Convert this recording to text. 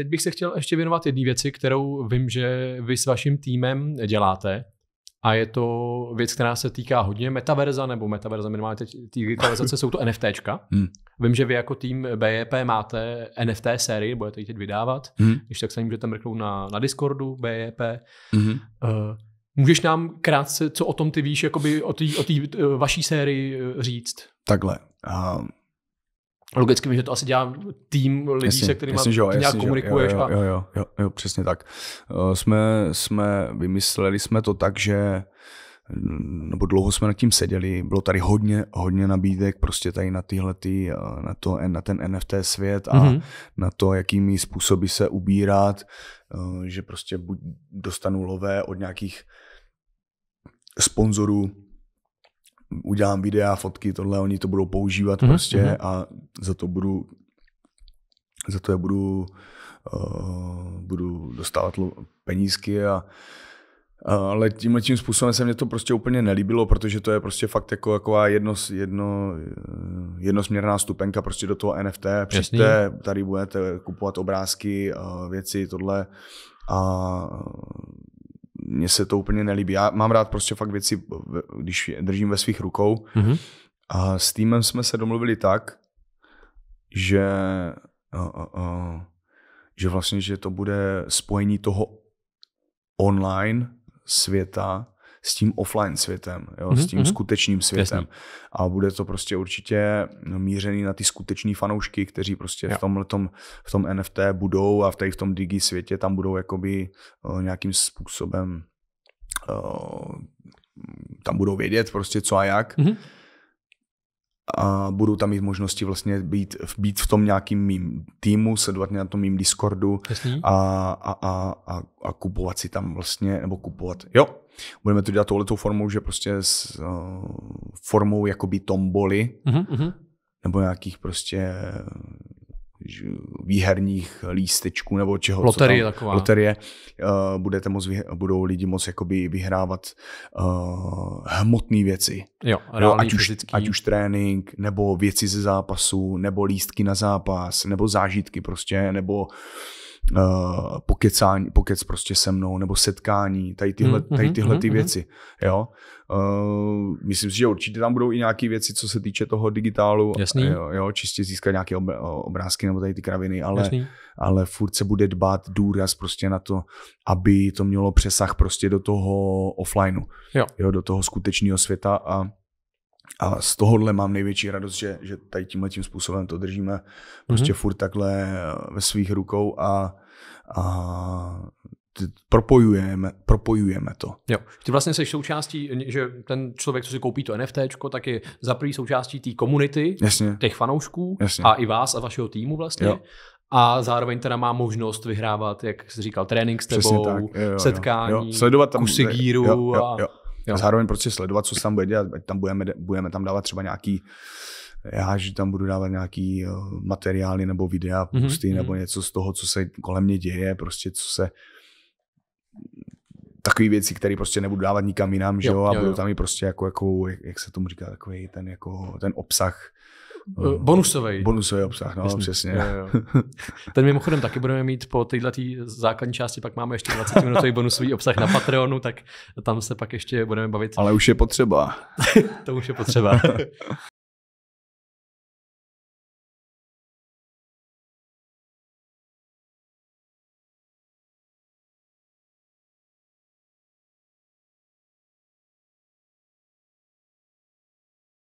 Teď bych se chtěl ještě věnovat jedné věci, kterou vím, že vy s vaším týmem děláte. A je to věc, která se týká hodně metaverza, nebo metaverza minimálně teď digitalizace, jsou to NFTčka. Hmm. Vím, že vy jako tým BJP e máte NFT sérii, budete ji teď vydávat. Hmm. Když tak se můžete mrknout na, na Discordu BJP. E hmm. Uh, můžeš nám krátce, co o tom ty víš, jakoby o té o eh, vaší sérii eh, říct? Takhle. Um Logicky vím, že to asi dělá tým lidí, jasně, se kterými nějak jasně, komunikuješ. Jo, jo, jo, jo, jo, přesně tak. Eh, jsme, jsme, vymysleli jsme to tak, že mm, nebo dlouho jsme nad tím seděli, bylo tady hodně, hodně nabídek prostě tady na tyhle, ty, eh, na, to, na ten NFT svět a mm-hmm. na to, jakými způsoby se ubírat, eh, že prostě buď dostanu lové od nějakých sponzorů, udělám videa, fotky, tohle, oni to budou používat mm-hmm. prostě mhm. a za to budu, za to je budu, uh, budu dostávat penízky a ale tímhle tím způsobem se mě to prostě úplně nelíbilo, protože to je prostě fakt jako jako jedno, jedno, jednosměrná stupenka prostě do toho NFT. Přijďte, tady budete kupovat obrázky, věci, tohle a mně se to úplně nelíbí. Já mám rád prostě fakt věci, když je držím ve svých rukou. Mm-hmm. A s týmem jsme se domluvili tak, že, uh, uh, uh, že vlastně, že to bude spojení toho online světa s tím offline světem, jo, mm-hmm. s tím mhm. skutečným světem. Jasný. A bude to prostě určitě mířený na ty skuteční fanoušky, kteří prostě jo. v tom, tom, v tom NFT budou a v, tady v tom digi světě tam budou jakoby eh, nějakým způsobem Eh, tam budou vědět prostě co a jak. Mm-hmm. A budou tam mít možnosti vlastně být, být v tom nějakým mým týmu, sledovat mě na tom mým Discordu a, a, a, a, a kupovat si tam vlastně, nebo kupovat, jo, budeme to dělat touhletou formou, že prostě s uh, formou jakoby tomboly, mm-hmm. nebo nějakých prostě výherních lístečků nebo čeho. Loterie tam, taková. Loterie. Eh, budete moc, budou lidi moc jakoby vyhrávat uh, hmotné věci. Jo, no, ať, už, ať už trénink, nebo věci ze zápasu, nebo lístky na zápas, nebo zážitky prostě, nebo Eh, pokecání, pokec prostě se mnou, nebo setkání, tady tyhle, mm, tady mm-hmm, tyhle ty mm-hmm, mm-hmm. věci. Jo? Uh, myslím si, že určitě tam budou i nějaké věci, co se týče toho digitálu. Jasný. Jo, jo, čistě získat nějaké ob, eh, obrázky nebo tady ty kraviny, ale, ale furt se bude dbát důraz prostě na to, aby to mělo přesah prostě do toho offlineu, jo. Jo, do toho skutečného světa a a z tohohle mám největší radost, že, že tady tímhle tím způsobem to držíme prostě mm-hmm. furt takhle eh, ve svých rukou a, a propojujeme, propojujeme to. Jo. Ty vlastně jsi součástí, že ten člověk, co si koupí to NFT, tak je za prvý součástí té komunity, těch fanoušků Jasně. a i vás a vašeho týmu vlastně. Jo. A zároveň teda má možnost vyhrávat, jak jsi říkal, trénink s tebou, tak. Jo, jo, setkání, jo. Jo. Sledovat tam, kusy gíru. Jo, jo, jo. A Jo. Zároveň prostě sledovat, co se tam bude dělat, ať tam budeme, budeme tam dávat třeba nějaký já, že tam budu dávat nějaký eh, materiály nebo videa, mhm, pusty mm-hmm. nebo něco z toho, co se kolem mě děje, prostě co se takové věci, které prostě nebudu dávat nikam jinam, jo, že jo, a budou jo. tam i prostě jako, jako jak, jak se tomu říká, takový ten, jako, ten obsah, Eh, hmm. Bonusový. Bonusový obsah, no, Jasný. přesně. Jo, jo. Ten mimochodem taky budeme mít po této základní části, pak máme ještě 20 minutový bonusový obsah na Patreonu, tak tam se pak ještě budeme bavit. Ale už je potřeba. to už je potřeba.